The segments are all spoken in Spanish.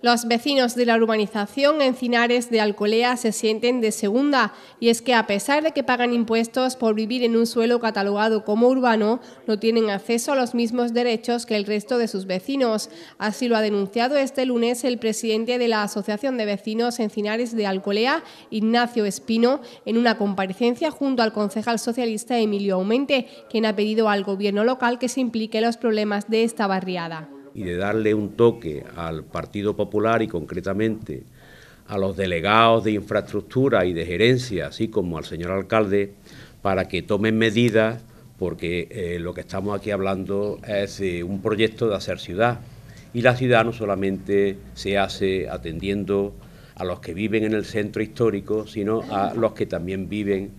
Los vecinos de la urbanización Encinares de Alcolea se sienten de segunda, y es que a pesar de que pagan impuestos por vivir en un suelo catalogado como urbano, no tienen acceso a los mismos derechos que el resto de sus vecinos. Así lo ha denunciado este lunes el presidente de la Asociación de Vecinos Encinares de Alcolea, Ignacio Espino, en una comparecencia junto al concejal socialista Emilio Aumente, quien ha pedido al gobierno local que se implique en los problemas de esta barriada y de darle un toque al Partido Popular y concretamente a los delegados de infraestructura y de gerencia, así como al señor alcalde, para que tomen medidas, porque eh, lo que estamos aquí hablando es de eh, un proyecto de hacer ciudad. Y la ciudad no solamente se hace atendiendo a los que viven en el centro histórico, sino a los que también viven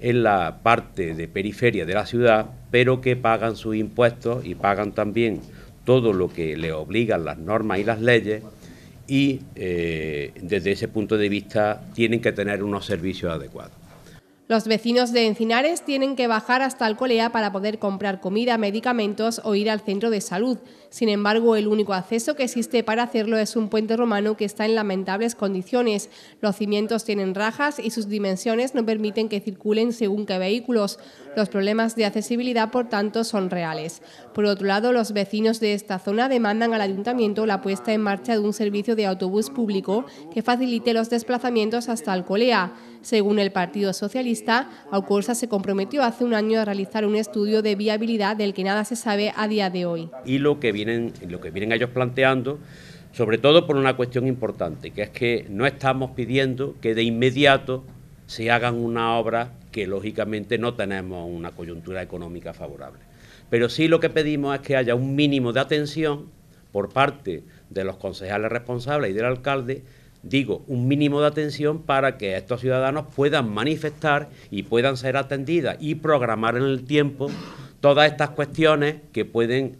en la parte de periferia de la ciudad, pero que pagan sus impuestos y pagan también todo lo que le obligan las normas y las leyes y eh, desde ese punto de vista tienen que tener unos servicios adecuados. Los vecinos de Encinares tienen que bajar hasta Alcolea para poder comprar comida, medicamentos o ir al centro de salud. Sin embargo, el único acceso que existe para hacerlo es un puente romano que está en lamentables condiciones. Los cimientos tienen rajas y sus dimensiones no permiten que circulen según qué vehículos. Los problemas de accesibilidad, por tanto, son reales. Por otro lado, los vecinos de esta zona demandan al ayuntamiento la puesta en marcha de un servicio de autobús público que facilite los desplazamientos hasta Alcolea. Según el Partido Socialista, Aucursa se comprometió hace un año a realizar un estudio de viabilidad del que nada se sabe a día de hoy. Y lo que vienen, lo que vienen ellos planteando, sobre todo por una cuestión importante, que es que no estamos pidiendo que de inmediato se hagan una obra que lógicamente no tenemos una coyuntura económica favorable. Pero sí lo que pedimos es que haya un mínimo de atención por parte de los concejales responsables y del alcalde digo, un mínimo de atención para que estos ciudadanos puedan manifestar y puedan ser atendidas y programar en el tiempo todas estas cuestiones que pueden,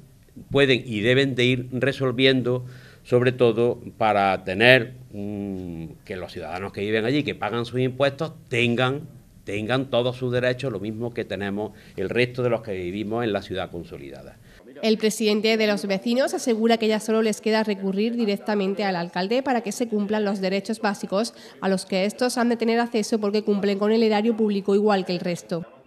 pueden y deben de ir resolviendo, sobre todo para tener mm, que los ciudadanos que viven allí, que pagan sus impuestos, tengan tengan todos sus derechos, lo mismo que tenemos el resto de los que vivimos en la ciudad consolidada. El presidente de los vecinos asegura que ya solo les queda recurrir directamente al alcalde para que se cumplan los derechos básicos a los que estos han de tener acceso porque cumplen con el erario público igual que el resto.